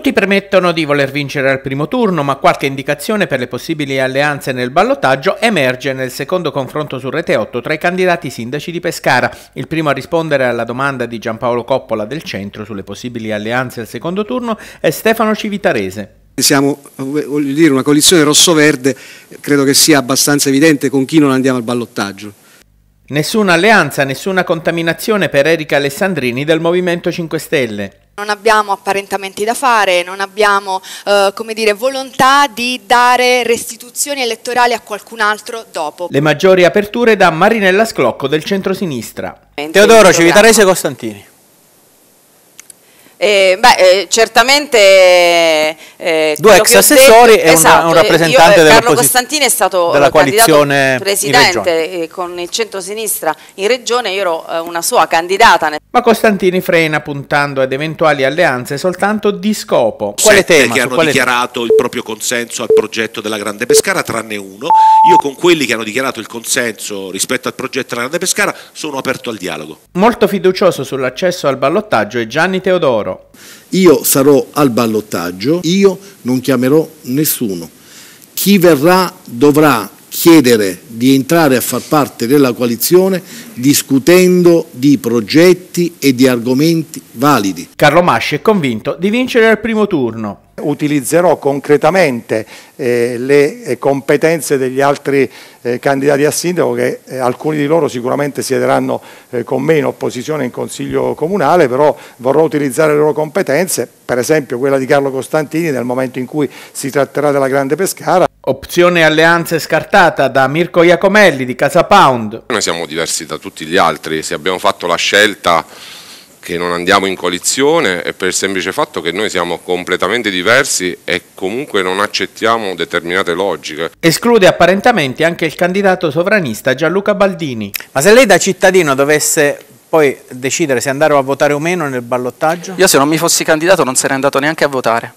Tutti permettono di voler vincere al primo turno, ma qualche indicazione per le possibili alleanze nel ballottaggio emerge nel secondo confronto su Rete 8 tra i candidati sindaci di Pescara. Il primo a rispondere alla domanda di Giampaolo Coppola del centro sulle possibili alleanze al secondo turno è Stefano Civitarese. Siamo, eh, voglio dire, una coalizione rosso-verde, credo che sia abbastanza evidente con chi non andiamo al ballottaggio. Nessuna alleanza, nessuna contaminazione per Erika Alessandrini del Movimento 5 Stelle non abbiamo apparentamenti da fare, non abbiamo eh, dire, volontà di dare restituzioni elettorali a qualcun altro dopo. Le maggiori aperture da Marinella Sclocco del centro-sinistra. Teodoro Civitarese Costantini. Eh, beh, eh, certamente... Eh, Due ex assessori detto, e esatto, un, eh, eh, rappresentante io, Carlo Costantini è stato della coalizione presidente con il centro-sinistra in regione, io ero una sua candidata. Ma Costantini frena puntando ad eventuali alleanze soltanto di scopo. Quale Sette tema? che hanno dichiarato tema? il proprio consenso al progetto della Grande Pescara, tranne uno, io con quelli che hanno dichiarato il consenso rispetto al progetto della Grande Pescara sono aperto al dialogo. Molto fiducioso sull'accesso al ballottaggio è Gianni Teodoro. Io sarò al ballottaggio, io non chiamerò nessuno. Chi verrà dovrà chiedere di entrare a far parte della coalizione discutendo di progetti e di argomenti validi. Carlo Masci è convinto di vincere al primo turno utilizzerò concretamente eh, le eh, competenze degli altri eh, candidati a sindaco che eh, alcuni di loro sicuramente siederanno eh, con me in opposizione in consiglio comunale però vorrò utilizzare le loro competenze per esempio quella di Carlo Costantini nel momento in cui si tratterà della Grande Pescara Opzione alleanze scartata da Mirko Iacomelli di Casa Pound. Noi siamo diversi da tutti gli altri, se abbiamo fatto la scelta che non andiamo in coalizione è per il semplice fatto che noi siamo completamente diversi e comunque non accettiamo determinate logiche. Esclude apparentemente anche il candidato sovranista Gianluca Baldini. Ma se lei da cittadino dovesse poi decidere se andare a votare o meno nel ballottaggio? Io se non mi fossi candidato non sarei andato neanche a votare.